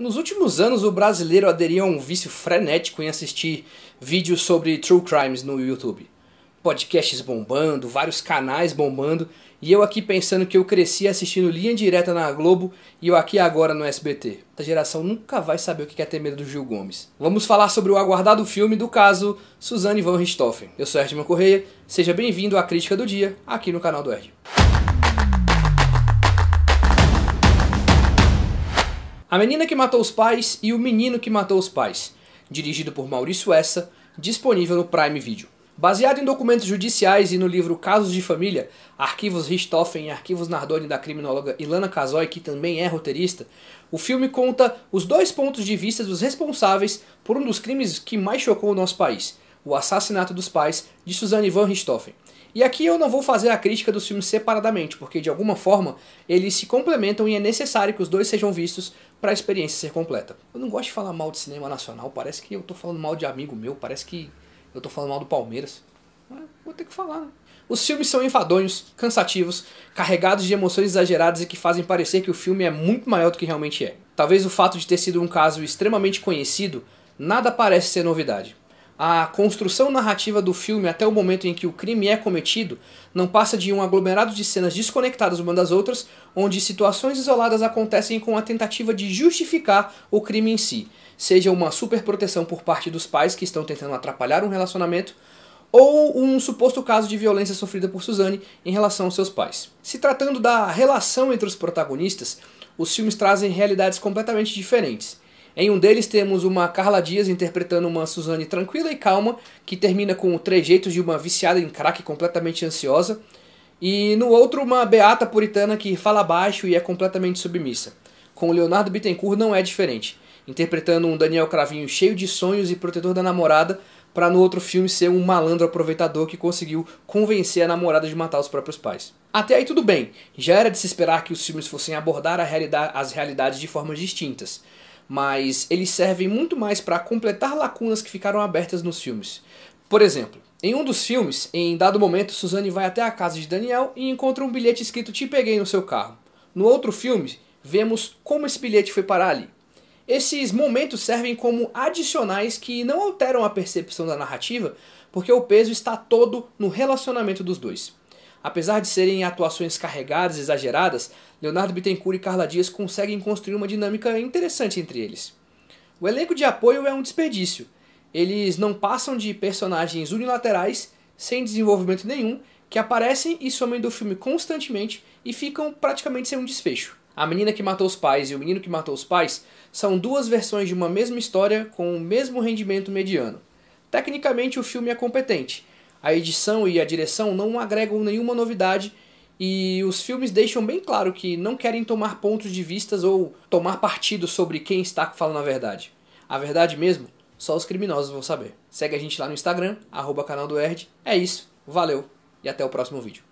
Nos últimos anos, o brasileiro aderiu a um vício frenético em assistir vídeos sobre true crimes no YouTube. Podcasts bombando, vários canais bombando, e eu aqui pensando que eu cresci assistindo linha direta na Globo e eu aqui agora no SBT. Essa geração nunca vai saber o que é ter medo do Gil Gomes. Vamos falar sobre o aguardado filme do caso Suzane Van Richthofen. Eu sou Erdman Correia, seja bem-vindo à Crítica do Dia, aqui no canal do Erd. A Menina que Matou os Pais e O Menino que Matou os Pais, dirigido por Maurício Essa, disponível no Prime Video. Baseado em documentos judiciais e no livro Casos de Família, Arquivos Richthofen e Arquivos Nardoni da criminóloga Ilana Casoy, que também é roteirista, o filme conta os dois pontos de vista dos responsáveis por um dos crimes que mais chocou o nosso país, o assassinato dos pais de Suzanne von Richthofen. E aqui eu não vou fazer a crítica dos filmes separadamente, porque de alguma forma eles se complementam e é necessário que os dois sejam vistos para a experiência ser completa. Eu não gosto de falar mal de cinema nacional, parece que eu tô falando mal de amigo meu, parece que eu tô falando mal do Palmeiras. Mas vou ter que falar, né? Os filmes são enfadonhos, cansativos, carregados de emoções exageradas e que fazem parecer que o filme é muito maior do que realmente é. Talvez o fato de ter sido um caso extremamente conhecido, nada parece ser novidade. A construção narrativa do filme até o momento em que o crime é cometido não passa de um aglomerado de cenas desconectadas uma das outras, onde situações isoladas acontecem com a tentativa de justificar o crime em si, seja uma superproteção por parte dos pais que estão tentando atrapalhar um relacionamento, ou um suposto caso de violência sofrida por Suzanne em relação aos seus pais. Se tratando da relação entre os protagonistas, os filmes trazem realidades completamente diferentes. Em um deles temos uma Carla Dias interpretando uma Suzane tranquila e calma, que termina com trejeitos de uma viciada em crack completamente ansiosa. E no outro, uma beata puritana que fala baixo e é completamente submissa. Com Leonardo Bittencourt não é diferente, interpretando um Daniel Cravinho cheio de sonhos e protetor da namorada, para no outro filme ser um malandro aproveitador que conseguiu convencer a namorada de matar os próprios pais. Até aí tudo bem, já era de se esperar que os filmes fossem abordar realidade, as realidades de formas distintas mas eles servem muito mais para completar lacunas que ficaram abertas nos filmes. Por exemplo, em um dos filmes, em dado momento, Suzanne vai até a casa de Daniel e encontra um bilhete escrito Te peguei no seu carro. No outro filme, vemos como esse bilhete foi parar ali. Esses momentos servem como adicionais que não alteram a percepção da narrativa, porque o peso está todo no relacionamento dos dois. Apesar de serem atuações carregadas e exageradas, Leonardo Bittencourt e Carla Dias conseguem construir uma dinâmica interessante entre eles. O elenco de apoio é um desperdício. Eles não passam de personagens unilaterais, sem desenvolvimento nenhum, que aparecem e somem do filme constantemente e ficam praticamente sem um desfecho. A Menina que Matou os Pais e O Menino que Matou os Pais são duas versões de uma mesma história com o mesmo rendimento mediano. Tecnicamente, o filme é competente, a edição e a direção não agregam nenhuma novidade e os filmes deixam bem claro que não querem tomar pontos de vistas ou tomar partido sobre quem está falando a verdade. A verdade mesmo, só os criminosos vão saber. Segue a gente lá no Instagram, arroba canal do Erd. É isso, valeu e até o próximo vídeo.